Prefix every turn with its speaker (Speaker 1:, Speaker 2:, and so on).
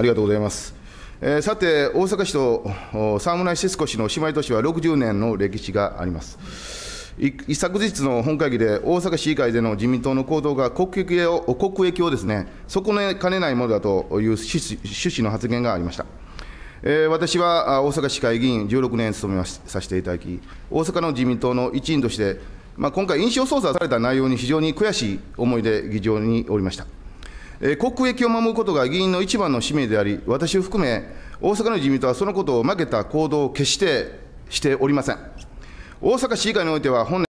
Speaker 1: ありがとうございます。えー、さて、大阪市と沢村シスコ氏の姉妹都市は60年の歴史があります。一昨日の本会議で、大阪市議会での自民党の行動が国益を国益をです、ね、損ねかねないものだという趣旨の発言がありました。えー、私は大阪市会議員16年務めさせていただき、大阪の自民党の一員として、まあ、今回、印象操作された内容に非常に悔しい思いで議場におりました。え国益を守ることが議員の一番の使命であり、私を含め、大阪の自民党はそのことを負けた行動を決してしておりません。大阪市議会においては本年